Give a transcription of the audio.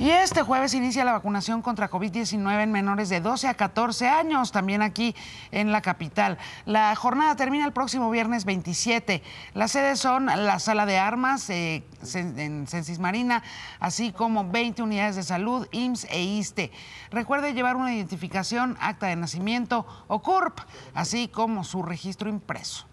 Y este jueves inicia la vacunación contra COVID-19 en menores de 12 a 14 años, también aquí en la capital. La jornada termina el próximo viernes 27. Las sedes son la Sala de Armas eh, en Censis Marina, así como 20 unidades de salud, IMSS e ISTE. Recuerde llevar una identificación, acta de nacimiento o CURP, así como su registro impreso.